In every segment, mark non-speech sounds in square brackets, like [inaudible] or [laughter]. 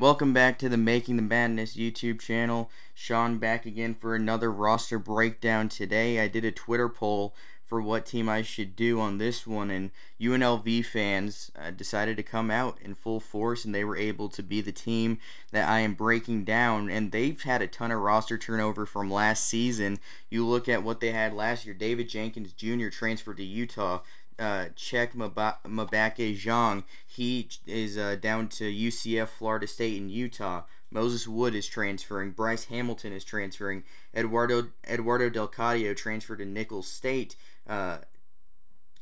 Welcome back to the Making the Madness YouTube channel. Sean back again for another roster breakdown today. I did a Twitter poll for what team I should do on this one, and UNLV fans uh, decided to come out in full force, and they were able to be the team that I am breaking down. And they've had a ton of roster turnover from last season. You look at what they had last year. David Jenkins Jr. transferred to Utah uh, Czech Mabake Zhang. He is uh, down to UCF, Florida State, and Utah. Moses Wood is transferring. Bryce Hamilton is transferring. Eduardo Eduardo Del Cadio transferred to Nichols State. Uh,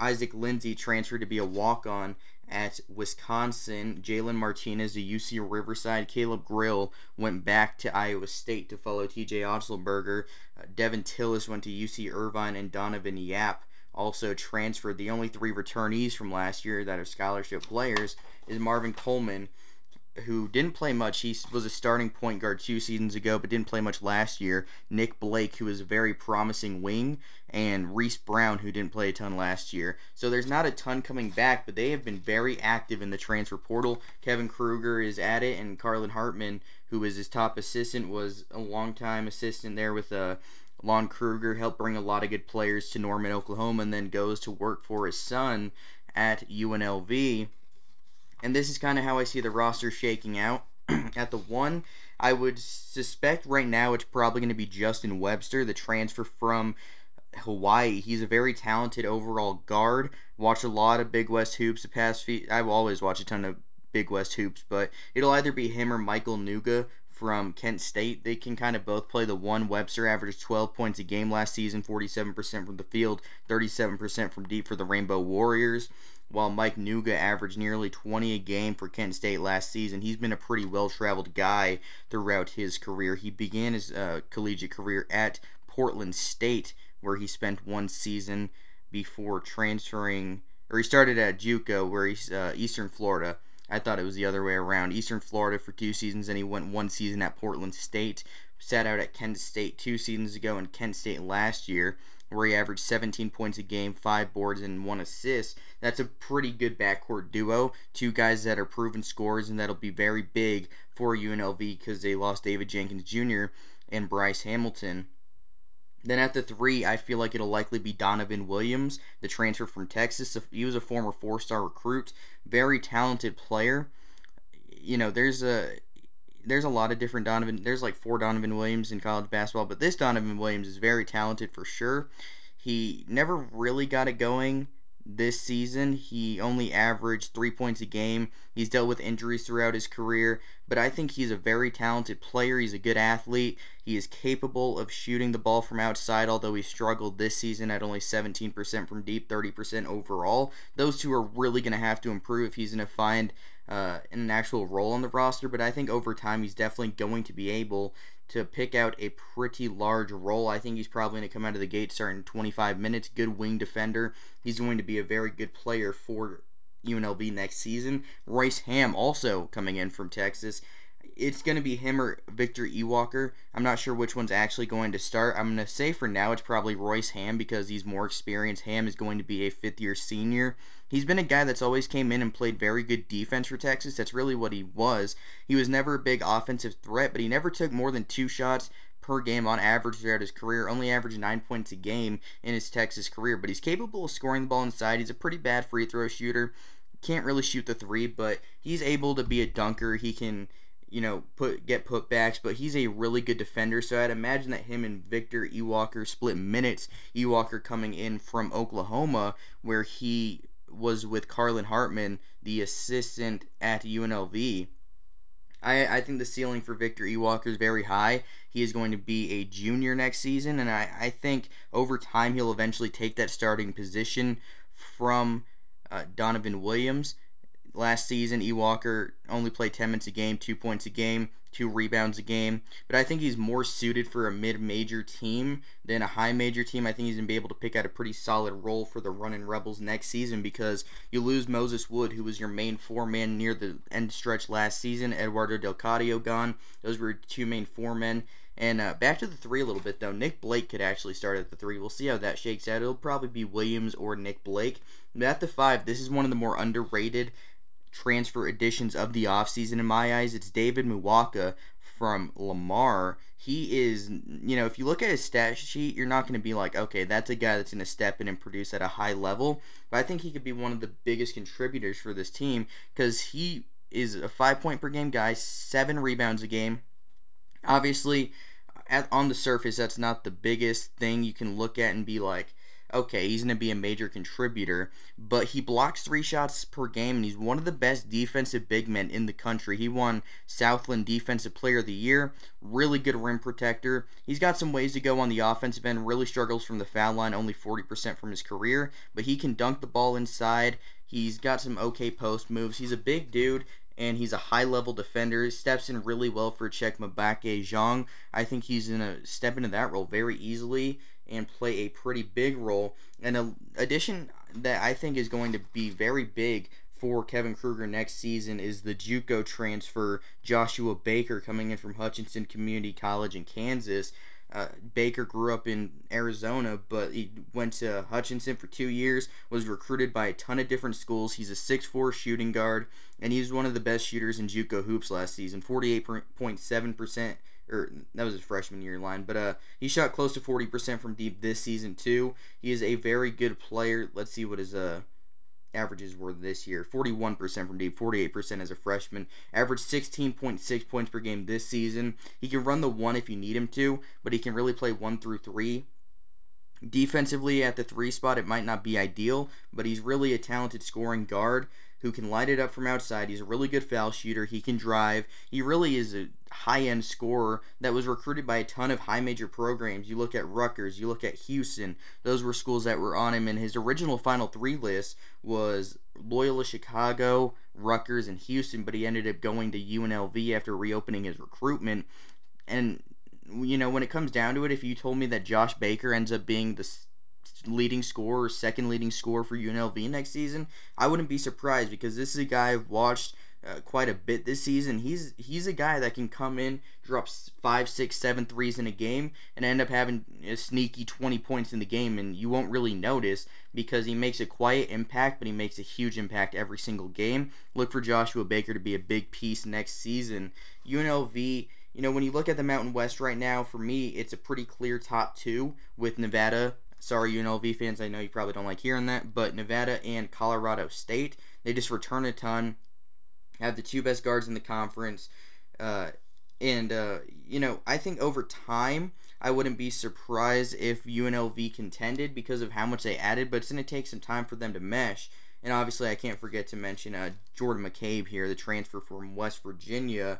Isaac Lindsay transferred to be a walk on at Wisconsin. Jalen Martinez to UC Riverside. Caleb Grill went back to Iowa State to follow TJ Osselberger. Uh, Devin Tillis went to UC Irvine, and Donovan Yap also transferred. The only three returnees from last year that are scholarship players is Marvin Coleman, who didn't play much. He was a starting point guard two seasons ago, but didn't play much last year. Nick Blake, who is a very promising wing, and Reese Brown, who didn't play a ton last year. So there's not a ton coming back, but they have been very active in the transfer portal. Kevin Kruger is at it, and Carlin Hartman, who is his top assistant, was a long time assistant there with a. Uh, Lon Kruger helped bring a lot of good players to Norman, Oklahoma, and then goes to work for his son at UNLV. And this is kind of how I see the roster shaking out. [clears throat] at the one, I would suspect right now it's probably going to be Justin Webster, the transfer from Hawaii. He's a very talented overall guard. Watched a lot of Big West hoops the past few. I've always watched a ton of Big West hoops, but it'll either be him or Michael Nuga from Kent State. They can kind of both play the one. Webster averaged 12 points a game last season, 47% from the field, 37% from deep for the Rainbow Warriors. While Mike Nuga averaged nearly 20 a game for Kent State last season, he's been a pretty well traveled guy throughout his career. He began his uh, collegiate career at Portland State, where he spent one season before transferring, or he started at Juco, where he's uh, Eastern Florida I thought it was the other way around. Eastern Florida for two seasons, and he went one season at Portland State. Sat out at Kent State two seasons ago and Kent State last year, where he averaged 17 points a game, five boards, and one assist. That's a pretty good backcourt duo. Two guys that are proven scorers, and that'll be very big for UNLV because they lost David Jenkins Jr. and Bryce Hamilton. Then at the three, I feel like it'll likely be Donovan Williams, the transfer from Texas. He was a former four star recruit, very talented player. You know, there's a there's a lot of different Donovan. There's like four Donovan Williams in college basketball, but this Donovan Williams is very talented for sure. He never really got it going this season. He only averaged three points a game. He's dealt with injuries throughout his career, but I think he's a very talented player. He's a good athlete. He is capable of shooting the ball from outside, although he struggled this season at only 17% from deep, 30% overall. Those two are really going to have to improve if he's going to find uh, an actual role on the roster, but I think over time he's definitely going to be able to pick out a pretty large role. I think he's probably going to come out of the gate starting 25 minutes. Good wing defender. He's going to be a very good player for UNLV next season. Rice Ham also coming in from Texas it's going to be him or Victor Ewalker. I'm not sure which one's actually going to start. I'm going to say for now it's probably Royce Ham because he's more experienced. Ham is going to be a fifth year senior. He's been a guy that's always came in and played very good defense for Texas. That's really what he was. He was never a big offensive threat, but he never took more than two shots per game on average throughout his career, only averaged nine points a game in his Texas career. But he's capable of scoring the ball inside. He's a pretty bad free throw shooter. Can't really shoot the three, but he's able to be a dunker. He can you know, put get putbacks, but he's a really good defender. So I'd imagine that him and Victor Ewalker split minutes. Ewalker coming in from Oklahoma, where he was with Carlin Hartman, the assistant at UNLV. I, I think the ceiling for Victor Ewalker is very high. He is going to be a junior next season, and I, I think over time he'll eventually take that starting position from uh, Donovan Williams last season, E. Walker only played 10 minutes a game, two points a game, two rebounds a game. But I think he's more suited for a mid major team than a high major team. I think he's going to be able to pick out a pretty solid role for the running Rebels next season because you lose Moses Wood, who was your main four man near the end stretch last season, Eduardo Delcadio gone. Those were two main four men. And uh, back to the three a little bit, though. Nick Blake could actually start at the three. We'll see how that shakes out. It'll probably be Williams or Nick Blake. at the five, this is one of the more underrated transfer additions of the offseason in my eyes. It's David Muwaka from Lamar. He is, you know, if you look at his stat sheet, you're not going to be like, okay, that's a guy that's going to step in and produce at a high level. But I think he could be one of the biggest contributors for this team because he is a five point per game guy, seven rebounds a game. Obviously, at, on the surface, that's not the biggest thing you can look at and be like, okay, he's going to be a major contributor, but he blocks three shots per game, and he's one of the best defensive big men in the country. He won Southland Defensive Player of the Year, really good rim protector. He's got some ways to go on the offensive end, really struggles from the foul line, only 40% from his career, but he can dunk the ball inside. He's got some okay post moves. He's a big dude and he's a high level defender. Steps in really well for Czech Mabake Zhang. I think he's going to step into that role very easily and play a pretty big role. And an addition that I think is going to be very big for Kevin Kruger next season is the JUCO transfer Joshua Baker coming in from Hutchinson Community College in Kansas. Uh, Baker grew up in Arizona, but he went to Hutchinson for two years. Was recruited by a ton of different schools. He's a 6'4 shooting guard, and he was one of the best shooters in JUCO hoops last season. 48.7% or that was his freshman year line, but uh, he shot close to 40% from deep this season too. He is a very good player. Let's see what his uh averages were this year 41% from deep 48% as a freshman averaged 16.6 points per game this season he can run the one if you need him to but he can really play one through three defensively at the three spot it might not be ideal but he's really a talented scoring guard who can light it up from outside. He's a really good foul shooter. He can drive. He really is a high end scorer that was recruited by a ton of high major programs. You look at Rutgers, you look at Houston, those were schools that were on him. And his original Final Three list was Loyola Chicago, Rutgers, and Houston, but he ended up going to UNLV after reopening his recruitment. And you know, when it comes down to it, if you told me that Josh Baker ends up being the leading scorer, second leading scorer for UNLV next season, I wouldn't be surprised because this is a guy I've watched uh, quite a bit this season. He's he's a guy that can come in, drop five, six, seven threes in a game, and end up having a sneaky 20 points in the game, and you won't really notice because he makes a quiet impact, but he makes a huge impact every single game. Look for Joshua Baker to be a big piece next season. UNLV you know, when you look at the Mountain West right now, for me, it's a pretty clear top two with Nevada Sorry, UNLV fans, I know you probably don't like hearing that, but Nevada and Colorado State, they just return a ton, have the two best guards in the conference. Uh, and, uh, you know, I think over time, I wouldn't be surprised if UNLV contended because of how much they added, but it's going to take some time for them to mesh. And obviously, I can't forget to mention uh, Jordan McCabe here, the transfer from West Virginia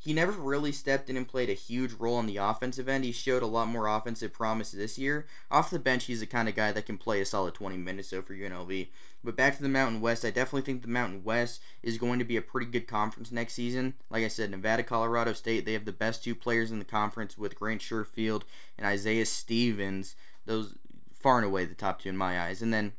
he never really stepped in and played a huge role on the offensive end. He showed a lot more offensive promise this year. Off the bench, he's the kind of guy that can play a solid 20 minutes, though, for UNLV. But back to the Mountain West, I definitely think the Mountain West is going to be a pretty good conference next season. Like I said, Nevada, Colorado State, they have the best two players in the conference with Grant Sherfield and Isaiah Stevens. Those far and away the top two in my eyes. And then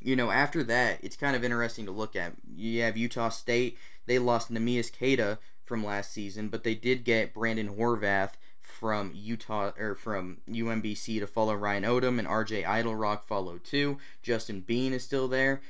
you know, after that, it's kind of interesting to look at. You have Utah State. They lost Namias Keita, from last season, but they did get Brandon Horvath from Utah or from UMBC to follow Ryan Odom and RJ Idle Rock follow too. Justin Bean is still there.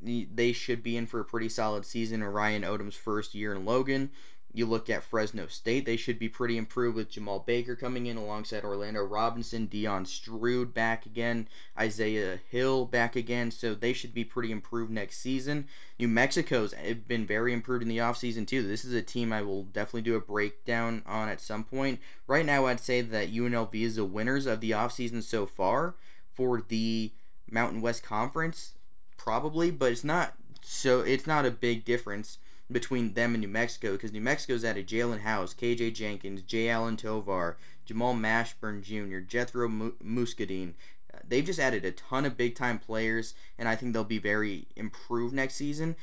They should be in for a pretty solid season. Ryan Odom's first year in Logan. You look at Fresno State, they should be pretty improved with Jamal Baker coming in alongside Orlando Robinson, Dion Strood back again, Isaiah Hill back again, so they should be pretty improved next season. New Mexico's eh, been very improved in the offseason too. This is a team I will definitely do a breakdown on at some point. Right now I'd say that UNLV is the winners of the offseason so far for the Mountain West Conference probably, but it's not so it's not a big difference between them and New Mexico because New Mexico's added Jalen House, K.J. Jenkins, J. Allen Tovar, Jamal Mashburn Jr., Jethro Muscadine. Uh, they've just added a ton of big time players, and I think they'll be very improved next season.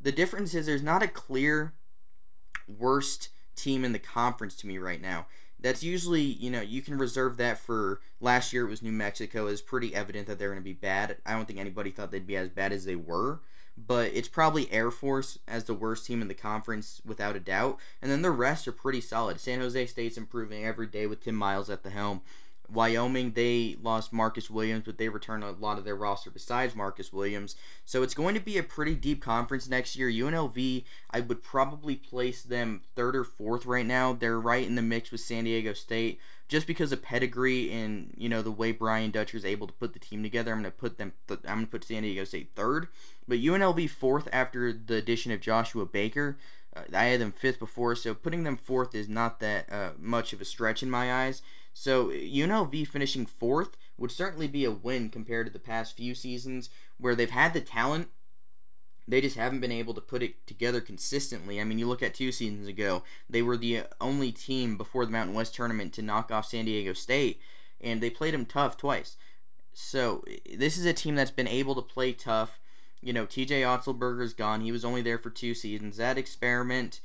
The difference is there's not a clear worst team in the conference to me right now that's usually you know you can reserve that for last year it was new mexico it's pretty evident that they're going to be bad i don't think anybody thought they'd be as bad as they were but it's probably air force as the worst team in the conference without a doubt and then the rest are pretty solid san jose state's improving every day with tim miles at the helm Wyoming, they lost Marcus Williams, but they returned a lot of their roster besides Marcus Williams. So it's going to be a pretty deep conference next year. UNLV, I would probably place them third or fourth right now. They're right in the mix with San Diego State. Just because of pedigree and you know the way Brian Dutcher is able to put the team together, I'm going to put them. Th- I'm going to put San Diego State third, but UNLV fourth after the addition of Joshua Baker. Uh, I had them fifth before, so putting them fourth is not that uh, much of a stretch in my eyes. So UNLV finishing fourth would certainly be a win compared to the past few seasons where they've had the talent. They just haven't been able to put it together consistently. I mean, you look at two seasons ago, they were the only team before the Mountain West tournament to knock off San Diego State, and they played them tough twice. So, this is a team that's been able to play tough. You know, TJ Otzelberger's gone. He was only there for two seasons. That experiment,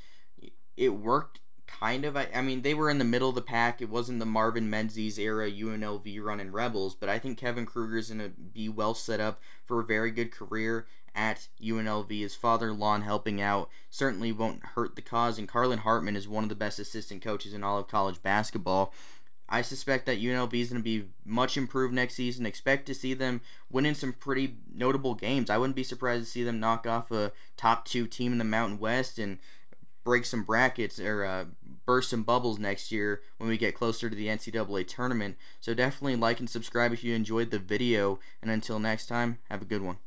it worked kind of. I, I mean, they were in the middle of the pack. It wasn't the Marvin Menzies era UNLV running Rebels, but I think Kevin is going to be well set up for a very good career at UNLV. His father, Lon, helping out certainly won't hurt the cause, and Carlin Hartman is one of the best assistant coaches in all of college basketball. I suspect that UNLV is going to be much improved next season. Expect to see them winning some pretty notable games. I wouldn't be surprised to see them knock off a top two team in the Mountain West and break some brackets or uh, burst some bubbles next year when we get closer to the NCAA tournament. So definitely like and subscribe if you enjoyed the video. And until next time, have a good one.